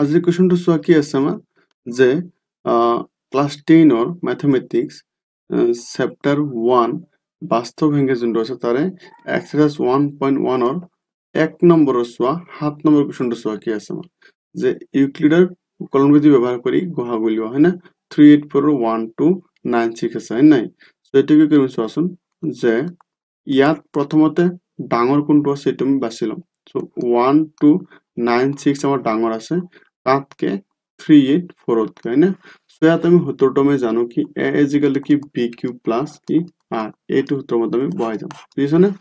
আজিৰ কুৱেশ্যনটো চোৱা কি আছে আমাৰ যে ক্লাছ টেনৰ মেথমেটিক্স চেপ্টাৰ ওৱান বাস্তৱ সংখ্যা যোনটো আছে তাৰে এক্সাৰচাইজ ওৱান পইণ্ট ওৱানৰ এক নম্বৰৰ চোৱা সাত নম্বৰ কুৱেশ্যনটো চোৱা কি আছে আমাৰ যে ইউক্লিডাৰ কলমবিধি ব্যৱহাৰ কৰি গঢ়া উলিওৱা হয়নে three eight four one two nine six আছে হয় নাই এইটো কি কৰিম চোৱাচোন যে ইয়াত প্ৰথমতে ডাঙৰ কোনটো আছে সেইটো আমি বাছি ল'ম so' one two nine six আমাৰ ডাঙৰ আছে 7 के 3840 है ना सो या तुम हतरटो में जानो कि a इज इक्वल टू कि b क्यूब प्लस कि r a तो हतरटो में तुम बय जाओ ठीक है ना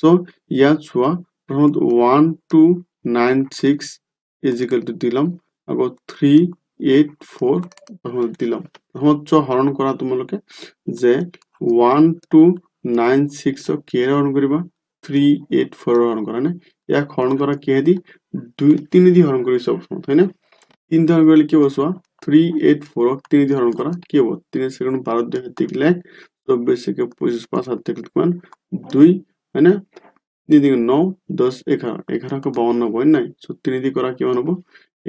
सो या छुआ प्रथम 1 2 9 6 इज इक्वल टू दिलम अगो 3 8 4 प्रथम दिलम प्रथम च हरण करा तुम लोग के जे 1 2 9 6 के हरण करबा 3 8 4 হৰণ কৰা না ইয়া হৰণ কৰা কি হেদি দুই তিনি দি হৰণ কৰি সব সমত হয় না তিনি দি গলে কি বসবা 3 8 4 তিনি দি হৰণ কৰা কি হব তিনি সেকেন্ড 12 দি হেতি গলে 24 কে 25 7 তে কমান 2 হয় না দি দি 9 10 11 11 কা 52 হয় না সো তিনি দি কৰা কি হব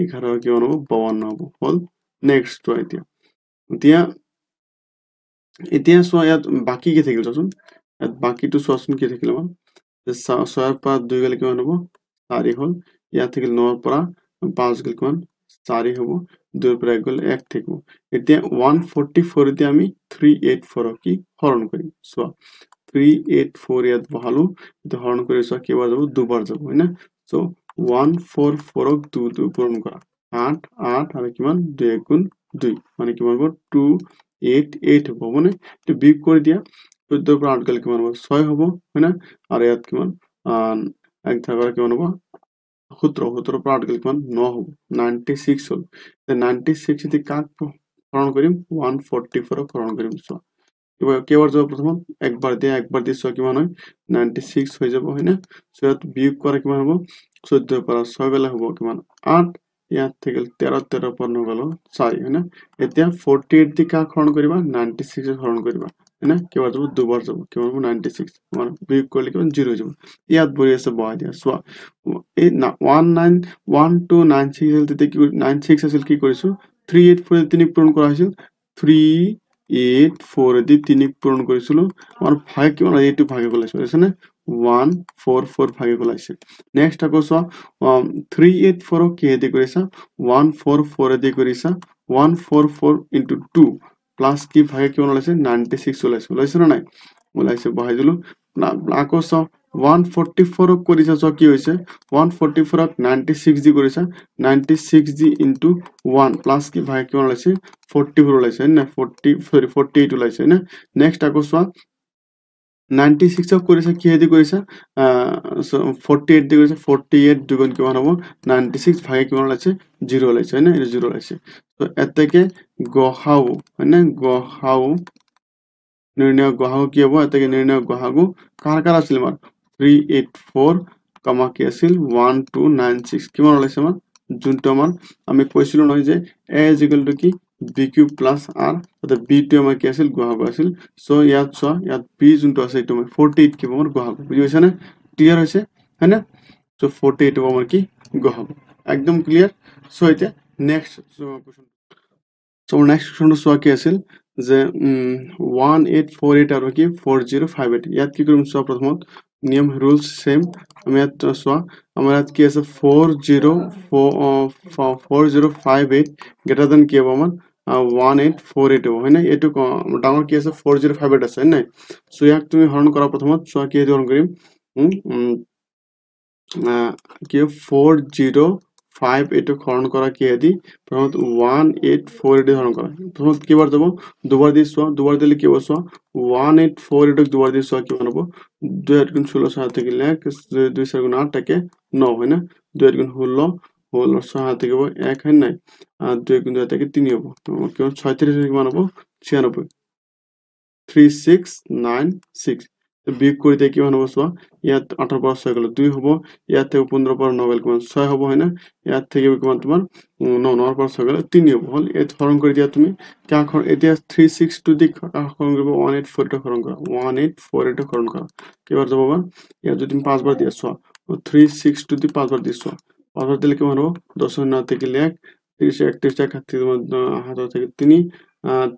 11 কি হব 52 হল নেক্সট টু ছয়ৰ পৰা দুই গেলে কিমান হ'ব চাৰি হ'ল ইয়াত থাকিল নৰ পৰা পাঁচ গেল কিমান চাৰি হ'ব দুইৰ পৰা এক গ'লে এক থাকিব এতিয়া ওৱান ফৰ্টি ফ'ৰ এতিয়া আমি থ্ৰী এইট ফ'ৰক কি হৰণ কৰিম চোৱা থ্ৰী এইট ফ'ৰ ইয়াত বহালোঁ এতিয়া হৰণ কৰি চোৱা কেইবাৰ যাব দুবাৰ যাব হয়নে চ' ওৱান ফ'ৰ ফ'ৰক দুই পূৰণ কৰা আঠ আঠ আৰু কিমান দুই এক গুণ দুই মানে কিমান হ'ব টু এইট এইট হ'ব হ'বনে এইটো বিগ কৰি দিয়া চৈধ্যৰ পৰা 8 কিমান হ'ব ছয় হ'ব হয়নে আৰু ইয়াত কিমান 1 থাকিব কিমান হ'ব সোতৰ 17 পৰা 8 কিমান 9 হ'ব 96 হ'ল তে 96 যদি কাক পূৰণ কৰিম 144 ক পূৰণ কৰিম সো এবাৰ যাব প্ৰথম একবাৰ দিয়া একবাৰ দিছ কিমান হয় 96 হৈ যাব হয়নে সো ইয়াত বিয়োগ কৰা কিমান হ'ব 14 পৰা ছয় গালে হ'ব কিমান আঠ ইয়াত থাকিল তেৰ তেৰ পৰ নগল চাৰি হয়নে এতিয়া ফৰ্টি এইট দি কাক হৰণ কৰিবা নাইণ্টি ছিক্স হৰণ কৰিবা না কি বার যাব দুবার যাব কি বলবো নাইনটি সিক্স আমার বিয়োগ করলে কেমন জিরো যাব ইয়াত বই আছে বয় দিয়া চোৱা এই one nine one two nine six আছিল তেতিয়া কি নাইন ছিক্স আছিল কি কৰিছোঁ থ্ৰী এইট ফ'ৰ তিনিক পূৰণ কৰা হৈছিল থ্ৰী এইট ফ'ৰেদি তিনিক পূৰণ কৰিছিলোঁ আমাৰ ভাগে কিমান এইটো ভাগে পেলাইছোঁ বুজিছেনে ওৱান ফ'ৰ ফ'ৰ ভাগে পেলাইছে নেক্সট আকৌ চোৱা থ্ৰী এইট ফ'ৰক কিহেদি কৰিছা ওৱান ফ'ৰ ফ'ৰেদি কৰিছা one four four into two plus কি ভাগে কি ওলাইছে নাইনটি সিক্স ওলাইছে ওলাইছে না নাই ওলাইছে বহাই দিলো আকৌ চ ওৱান ফৰ্টি ফ'ৰক কৰিছা চ কি হৈছে ওৱান ফৰ্টি ফ'ৰক নাইনটি ছিক্স জি কৰিছা ninety six G into one plus কি ভাগে কি ওলাইছে ফৰ্টি ফ'ৰ ওলাইছে হয়নে ফৰ্টি চৰি ফৰ্টি এইট ওলাইছে হয়নে নেক্সট আকৌ চোৱা নাইনটি ছিক্সক কৰিছা কিহেদি কৰিছা ফৰ্টি এইট দি কৰিছা ফৰ্টি এইট দুগুণ কিমান হ'ব নাইনটি ছিক্স ভাগে কিমান ওলাইছে জিৰ' ওলাইছে হয়নে ওলাইছে এতেকে গহাও হয়নে গহাও নিৰ্ণয় গহাও কি হ'ব এতেকে নিৰ্ণয় গহাগু কাৰ কাৰ আছিল আমাৰ থ্ৰী এইট ফ'ৰ কামা কি আছিল ওৱান টু নাইন ছিক্স কিমান ওলাইছে আমাৰ যোনটো আমাৰ আমি কৈছিলোঁ নহয় যে এ জিকলটো কি বি কিউ প্লাছ আৰ তাতে বিটো আমাৰ কি আছিল গুৱাহাগু আছিল চ' ইয়াত চোৱা ইয়াত বি যোনটো আছে এইটো আমাৰ ফৰ্টি এইট কি হ'ব আমাৰ গুৱাহাগু বুজি পাইছানে ক্লিয়াৰ হৈছে হয়নে চ' ফৰ্টি এইট হ'ব আমাৰ কি গুৱাহাগু একদম ক্লিয়াৰ চ' এতিয়া নেক্সট কুৱেশ্যন আমাৰ নেক্সট কুৱেশ্যনটো চোৱা কি আছিল যে ওৱান এইট ফ'ৰ এইট আৰু কি ফ'ৰ জিৰ' ফাইভ এইট ইয়াত কি কৰিম চোৱা প্ৰথমত নিয়ম ৰুলছ চেম আমি ইয়াত চোৱা আমাৰ ইয়াত কি আছে four zero' four four zero' five eight greater than কি হ'ব আমাৰ ওৱান এইট ফ'ৰ এইট হ'ব হয়নে এইটো ডাঙৰ কি আছে ফ'ৰ জিৰ' ফাইভ এইট আছে হয়নে চ' ইয়াক তুমি হৰণ কৰা প্ৰথমত চোৱা কি হৰণ কৰিম কি ফ'ৰ জিৰ' ফাইভ এইটুক হরণ করা কি আদি প্রথমত ওয়ান এইট ফোর এইট হরণ করা প্রথম কিবার দেব দুবার দিয়ে চুয়া দুবার দিলে কি বসা ওয়ান এইট ফোর এইটুক দুবার দিয়ে চুয়া কি বানাবো দুই আট গুণ ষোলো সাত থেকে এক দুই চার গুণ আট একে ন হয় না দুই আট গুণ ষোলো ষোলো সাত থেকে এক হয় নাই আর দুই গুণ দুই থেকে তিন হবো কেমন ছয় তিরিশ কি বানাবো বিয়োগ কৰি দিয়ে কিমান হ'ব চোৱা ইয়াত আঠৰ পৰা ছয় গ'লে দুই হ'ব ইয়াত থাকিব পোন্ধৰ পৰা নগ'লে কিমান ছয় হ'ব হয়নে ইয়াত থাকিব কিমান তোমাৰ ন নৰ পৰা ছয় গ'লে তিনি হ'ব হ'ল ইয়াত হৰণ কৰি দিয়া তুমি কাষৰ এতিয়া থ্ৰী ছিক্স টু দি হৰণ কৰিব ওৱান এইট ফ'ৰ এইটক হৰণ কৰা ওৱান এইট ফ'ৰ এইটক হৰণ কৰা কেইবাৰ যাব বাৰু ইয়াত যদি তুমি পাঁচবাৰ দিয়া চোৱা থ্ৰী ছিক্স টু দি পাঁচবাৰ দি চোৱা পাঁচবাৰ দিলে কিমান হ'ব দহ শূন্য থাকিলে এক ত্ৰিছ একত্ৰিছ এক ষাঠি তোমাৰ হাতত থাকিলে তিনি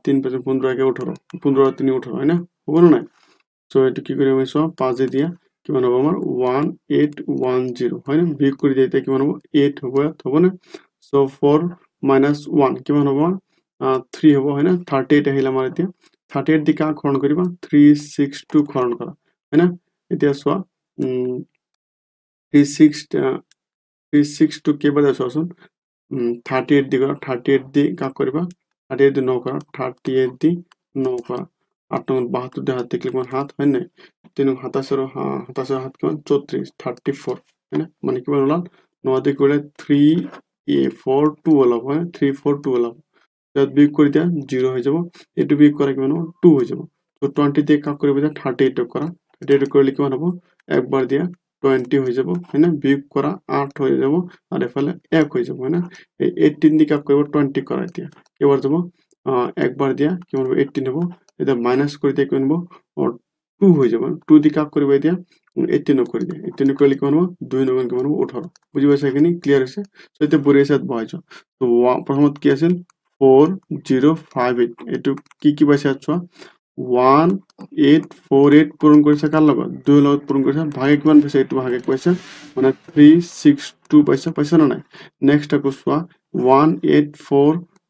তিনি পাঁচ পোন্ধৰ একে ওঠৰ পোন্ধৰ তিনি ওঠৰ হয়নে হ'ব নাই সো এটি কি করে আমি সব 5 দিয়ে দিয়া কি মান হবো আমার 1810 হয় না বি করে দিয়ে দিতে কি মান হবো 8 হবো হবে না সো 4 1 কি মান হবো 3 হবো হয় না 38 আইলা আমার এতিয়া 38 দি কা খণ করিবা 362 খণ করা হয় না এতিয়া সো 36 362 কে বাদ আছে আসুন 38 দি 38 দি কা করিবা 38 দি 9 করা 38 দি 9 আপনার বাহাত্তর হাত দেখলে কেমন হাত হয় না তিন হাতাশের হাতাশের হাত কেমন চৌত্রিশ থার্টি ফোর মানে কেমন হলাম নয় দিক করে থ্রি এ ফোর টু হলাম হ্যাঁ থ্রি ফোর টু হলাম যদি বিগ করে দেওয়া জিরো হয়ে যাব এটু বিগ করা কেমন টু হয়ে যাব তো টোয়েন্টি দিয়ে কাক করে দেওয়া থার্টি এইট করা থার্টি এইট করলে কেমন হবো একবার দিয়া টুৱেণ্টি হৈ যাব হ্যাঁ বিগ কৰা আট হয়ে যাব আৰু এ এক হৈ যাব হ্যাঁ এইটিন দি কাক কৰিব টুৱেণ্টি কৰা এতিয়া এবাৰ যাবো একবার দিয়া কি বলবো এইটটি নেব এটা মাইনাস করে দিয়ে কি নেবো টু হয়ে যাবো টু দিয়ে কাপ করবো এদিকে এইটটি নো করে দিয়ে এইটটি নো করলে কি বলবো দুই নগুন কি বলবো ওঠারো বুঝি পাইছে কিনি ক্লিয়ার আছে তো এতে বুড়ি হিসাব বহাইছ তো প্রথমত কি আছে ফোর জিরো ফাইভ এইট এইটু কি কি পাইছে আছো ওয়ান এইট ফোর এইট পূরণ করেছে কার লগত দুই লগত পূরণ করেছে ভাগে কিমান পাইছে এইটু ভাগে পাইছে মানে থ্রি সিক্স টু পাইছে পাইছে না নাই নেক্সট আকৌ চোৱা ওয়ান এইট ফোৰ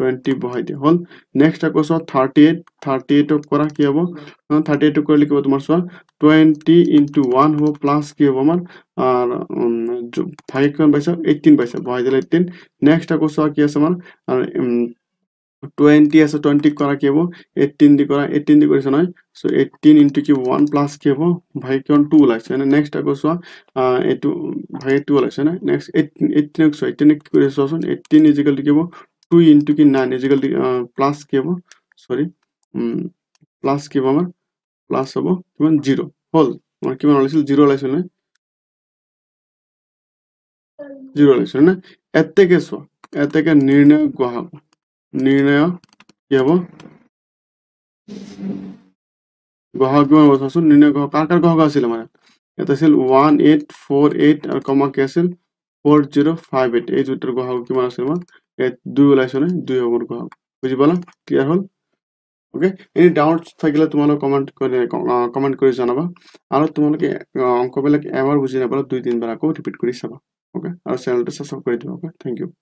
20 বহাই দি হল নেক্সট আকো সো 38 38 কৰা কি হ'ব 38 কৰিলে কি হ'ব তোমাৰ সো 20 1 হ'ব প্লাস কি হ'ব আমাৰ আৰ 5 কৰ বৈছ 18 বৈছ বহাই দিলে 18 নেক্সট আকো সো কি আছে আমাৰ 20 আছে 20 কৰা কি হ'ব 18 দি কৰা 18 দি কৰিছ নহয় সো 18 কি 1 প্লাস কি হ'ব ভাই কোন 2 লাগছে না নেক্সট আকো সো এটো ভাই 2 লাগছে না নেক্সট 18 18 কি কৰিছ সো 18 কি হ'ব 2 इन्टु कि 9 इज इक्वल टु प्लस के भयो सरी प्लस के भयो प्लस हो भयो 0 होल मान के भन्नु लाइसिल 0 लाइसिल नि 0 लाइसिल नि एते के सो एते के निर्णय गहा निर्णय के भयो गहा के भयो सो निर्णय गहा का का गहा गासिल माने एते सेल 1848 कमा केसिल 4058 ए जुटर गहा के मान सेल मा দুই ওলাইছনে দুই অমর কল বুঝি পালা ক্লিয়ার হল ওকে এনি ডাউট থাকিলে তোমালোক কমেণ্ট কৰি কমেণ্ট কৰি জনাবা আৰু তোমালোকে অংকবিলাক এবাৰ বুজি নাপালে দুই তিনিবাৰ আকৌ ৰিপিট কৰি চাবা অ'কে আৰু চেনেলটো ছাবস্ক্ৰাইব কৰি দিবা অ'কে থেংক ইউ